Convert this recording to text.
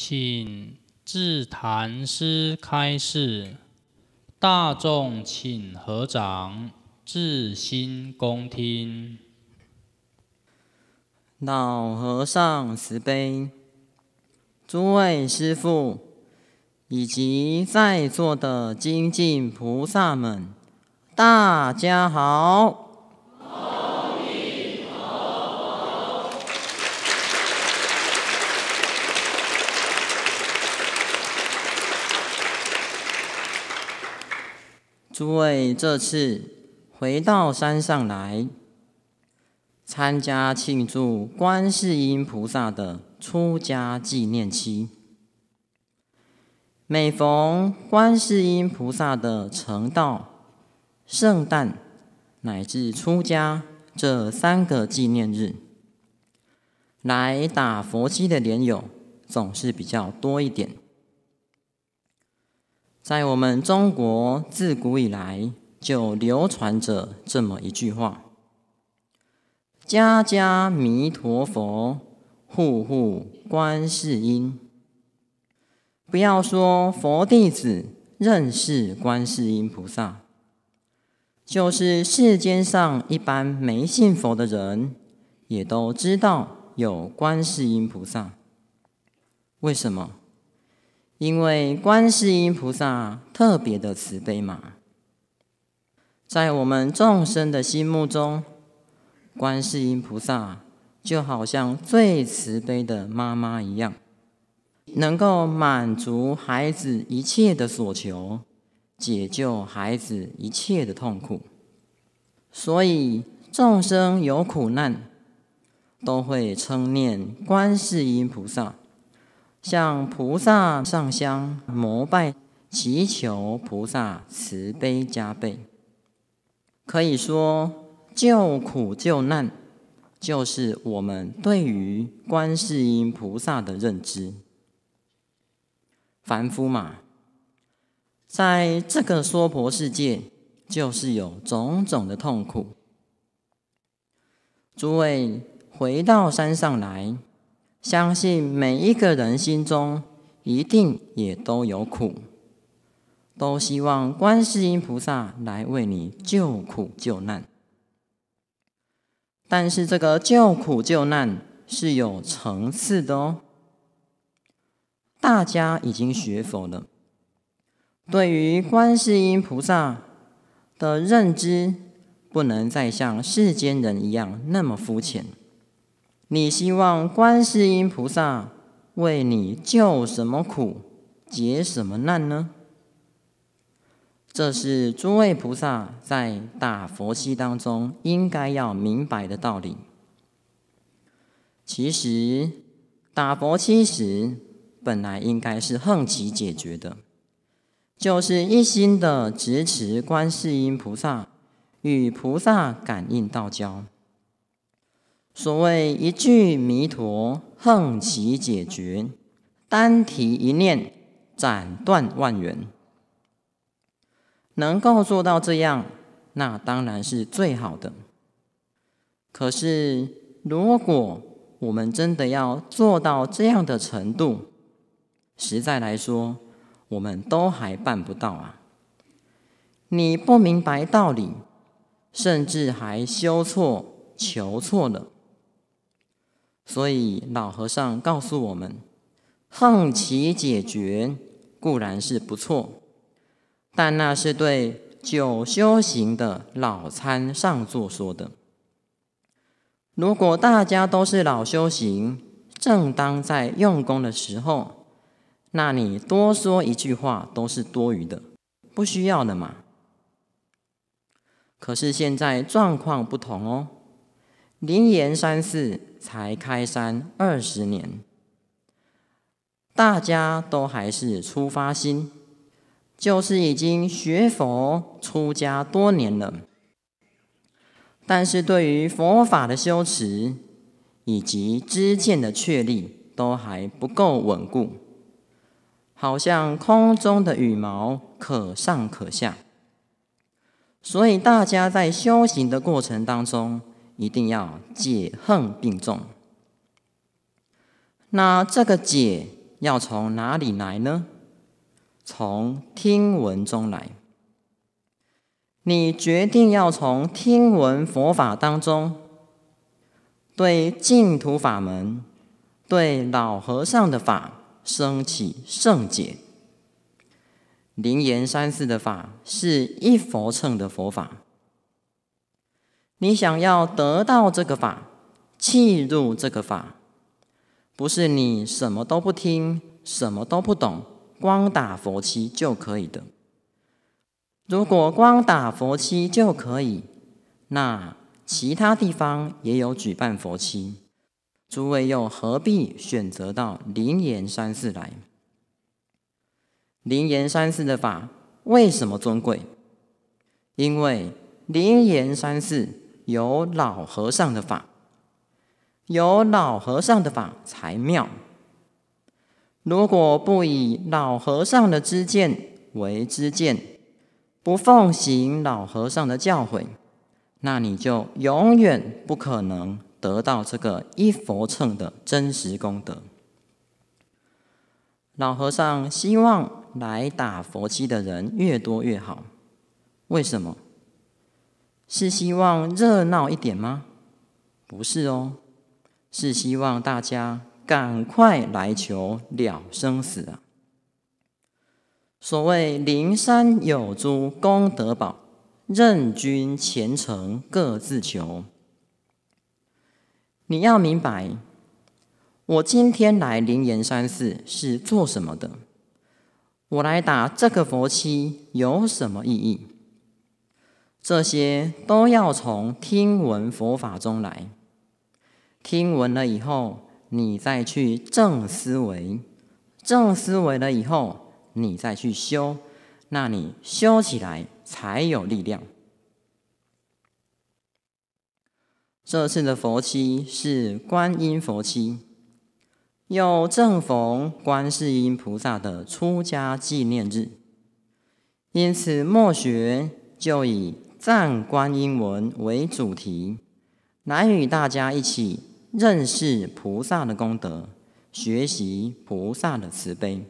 请自坛师开示，大众请合掌，至心恭听。老和尚慈悲，诸位师父以及在座的精进菩萨们，大家好。诸位这次回到山上来参加庆祝观世音菩萨的出家纪念期，每逢观世音菩萨的成道、圣诞乃至出家这三个纪念日，来打佛七的莲友总是比较多一点。在我们中国自古以来就流传着这么一句话：“家家弥陀佛，户户观世音。”不要说佛弟子认识观世音菩萨，就是世间上一般没信佛的人，也都知道有观世音菩萨。为什么？因为观世音菩萨特别的慈悲嘛，在我们众生的心目中，观世音菩萨就好像最慈悲的妈妈一样，能够满足孩子一切的所求，解救孩子一切的痛苦。所以众生有苦难，都会称念观世音菩萨。向菩萨上香、膜拜、祈求菩萨慈悲加倍。可以说救苦救难，就是我们对于观世音菩萨的认知。凡夫嘛，在这个娑婆世界，就是有种种的痛苦。诸位回到山上来。相信每一个人心中一定也都有苦，都希望观世音菩萨来为你救苦救难。但是这个救苦救难是有层次的哦。大家已经学佛了？对于观世音菩萨的认知，不能再像世间人一样那么肤浅。你希望观世音菩萨为你救什么苦、解什么难呢？这是诸位菩萨在打佛七当中应该要明白的道理。其实打佛七时，本来应该是横起解决的，就是一心的支持观世音菩萨，与菩萨感应道交。所谓一句弥陀，横起解决；单提一念，斩断万缘。能够做到这样，那当然是最好的。可是，如果我们真的要做到这样的程度，实在来说，我们都还办不到啊！你不明白道理，甚至还修错、求错了。所以老和尚告诉我们：“横起解决固然是不错，但那是对久修行的老参上座说的。如果大家都是老修行，正当在用功的时候，那你多说一句话都是多余的，不需要的嘛。可是现在状况不同哦。”灵岩山寺才开山二十年，大家都还是初发心，就是已经学佛出家多年了，但是对于佛法的修持以及知见的确立都还不够稳固，好像空中的羽毛，可上可下。所以大家在修行的过程当中，一定要解恨并重。那这个解要从哪里来呢？从听闻中来。你决定要从听闻佛法当中，对净土法门、对老和尚的法升起圣解。灵岩山寺的法是一佛乘的佛法。你想要得到这个法，契入这个法，不是你什么都不听，什么都不懂，光打佛七就可以的。如果光打佛七就可以，那其他地方也有举办佛七，诸位又何必选择到灵岩山寺来？灵岩山寺的法为什么尊贵？因为灵岩山寺。有老和尚的法，有老和尚的法才妙。如果不以老和尚的知见为知见，不奉行老和尚的教诲，那你就永远不可能得到这个一佛乘的真实功德。老和尚希望来打佛七的人越多越好，为什么？是希望热闹一点吗？不是哦，是希望大家赶快来求了生死啊！所谓灵山有珠功德宝，任君虔诚各自求。你要明白，我今天来灵岩山寺是做什么的？我来打这个佛七有什么意义？这些都要从听闻佛法中来，听闻了以后，你再去正思维，正思维了以后，你再去修，那你修起来才有力量。这次的佛期是观音佛期，又正逢观世音菩萨的出家纪念日，因此墨学就以。赞观音文为主题，来与大家一起认识菩萨的功德，学习菩萨的慈悲。